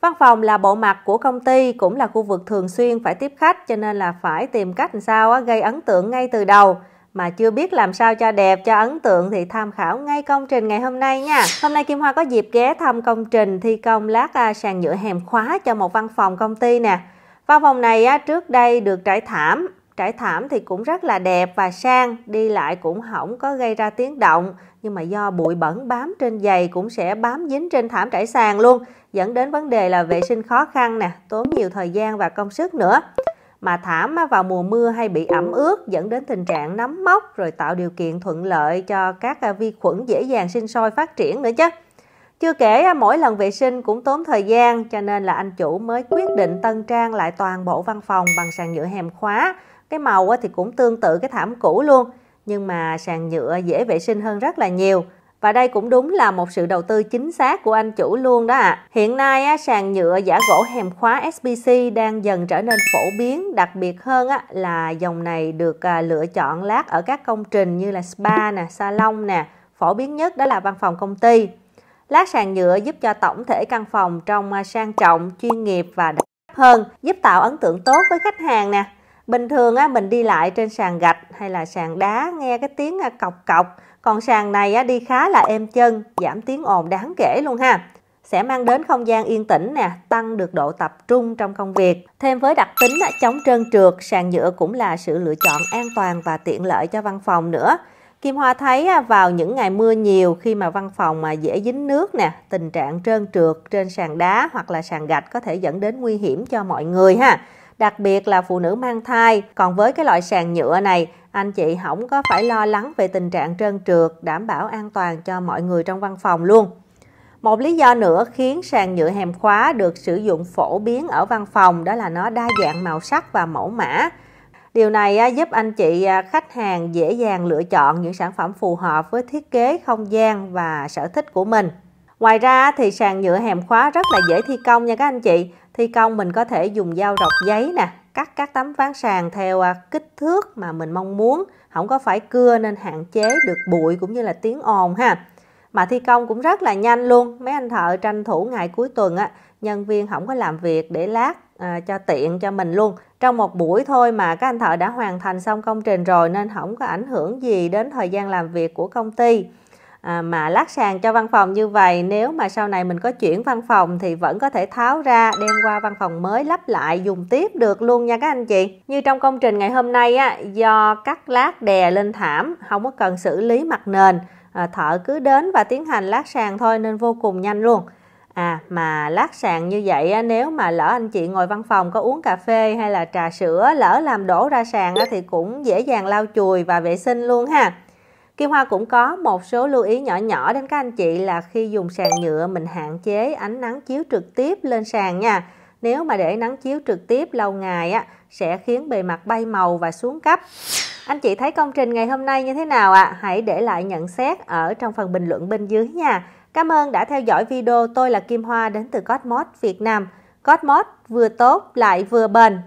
Văn phòng là bộ mặt của công ty, cũng là khu vực thường xuyên phải tiếp khách cho nên là phải tìm cách làm sao gây ấn tượng ngay từ đầu. Mà chưa biết làm sao cho đẹp, cho ấn tượng thì tham khảo ngay công trình ngày hôm nay nha. Hôm nay Kim Hoa có dịp ghé thăm công trình thi công lát à, sàn nhựa hèm khóa cho một văn phòng công ty nè. Văn phòng này trước đây được trải thảm, trải thảm thì cũng rất là đẹp và sang, đi lại cũng không có gây ra tiếng động, nhưng mà do bụi bẩn bám trên giày cũng sẽ bám dính trên thảm trải sàn luôn, dẫn đến vấn đề là vệ sinh khó khăn nè, tốn nhiều thời gian và công sức nữa. Mà thảm vào mùa mưa hay bị ẩm ướt dẫn đến tình trạng nấm mốc rồi tạo điều kiện thuận lợi cho các à, vi khuẩn dễ dàng sinh sôi phát triển nữa chứ. Chưa kể mỗi lần vệ sinh cũng tốn thời gian cho nên là anh chủ mới quyết định tân trang lại toàn bộ văn phòng bằng sàn nhựa hèm khóa cái màu thì cũng tương tự cái thảm cũ luôn nhưng mà sàn nhựa dễ vệ sinh hơn rất là nhiều và đây cũng đúng là một sự đầu tư chính xác của anh chủ luôn đó ạ. À. Hiện nay sàn nhựa giả gỗ hèm khóa SPC đang dần trở nên phổ biến, đặc biệt hơn là dòng này được à, lựa chọn lát ở các công trình như là spa nè, salon nè, phổ biến nhất đó là văn phòng công ty. Lát sàn nhựa giúp cho tổng thể căn phòng trông à, sang trọng, chuyên nghiệp và đẹp hơn, giúp tạo ấn tượng tốt với khách hàng nè bình thường á mình đi lại trên sàn gạch hay là sàn đá nghe cái tiếng à, cọc cọc còn sàn này á đi khá là êm chân giảm tiếng ồn đáng kể luôn ha sẽ mang đến không gian yên tĩnh nè, tăng được độ tập trung trong công việc. Thêm với đặc tính chống trơn trượt, sàn nhựa cũng là sự lựa chọn an toàn và tiện lợi cho văn phòng nữa. Kim Hoa thấy vào những ngày mưa nhiều khi mà văn phòng mà dễ dính nước nè, tình trạng trơn trượt trên sàn đá hoặc là sàn gạch có thể dẫn đến nguy hiểm cho mọi người ha đặc biệt là phụ nữ mang thai. Còn với cái loại sàn nhựa này, anh chị không có phải lo lắng về tình trạng trơn trượt, đảm bảo an toàn cho mọi người trong văn phòng luôn. Một lý do nữa khiến sàn nhựa hèm khóa được sử dụng phổ biến ở văn phòng đó là nó đa dạng màu sắc và mẫu mã. Điều này giúp anh chị khách hàng dễ dàng lựa chọn những sản phẩm phù hợp với thiết kế không gian và sở thích của mình. Ngoài ra thì sàn nhựa hèm khóa rất là dễ thi công nha các anh chị. Thi công mình có thể dùng dao rọc giấy nè, cắt các tấm ván sàn theo à, kích thước mà mình mong muốn, không có phải cưa nên hạn chế được bụi cũng như là tiếng ồn ha. Mà thi công cũng rất là nhanh luôn, mấy anh thợ tranh thủ ngày cuối tuần á, nhân viên không có làm việc để lát à, cho tiện cho mình luôn. Trong một buổi thôi mà các anh thợ đã hoàn thành xong công trình rồi nên không có ảnh hưởng gì đến thời gian làm việc của công ty à, mà lát sàn cho văn phòng như vậy nếu mà sau này mình có chuyển văn phòng thì vẫn có thể tháo ra đem qua văn phòng mới lắp lại dùng tiếp được luôn nha các anh chị như trong công trình ngày hôm nay á do cắt lát đè lên thảm không có cần xử lý mặt nền à, thợ cứ đến và tiến hành lát sàn thôi nên vô cùng nhanh luôn À mà lát sàn như vậy á, nếu mà lỡ anh chị ngồi văn phòng có uống cà phê hay là trà sữa lỡ làm đổ ra sàn á, thì cũng dễ dàng lau chùi và vệ sinh luôn ha. Kim Hoa cũng có một số lưu ý nhỏ nhỏ đến các anh chị là khi dùng sàn nhựa mình hạn chế ánh nắng chiếu trực tiếp lên sàn nha. Nếu mà để nắng chiếu trực tiếp lâu ngày á sẽ khiến bề mặt bay màu và xuống cấp. Anh chị thấy công trình ngày hôm nay như thế nào ạ? À? Hãy để lại nhận xét ở trong phần bình luận bên dưới nha. Cảm ơn đã theo dõi video. Tôi là Kim Hoa đến từ Cosmos Việt Nam. Cosmos vừa tốt lại vừa bền.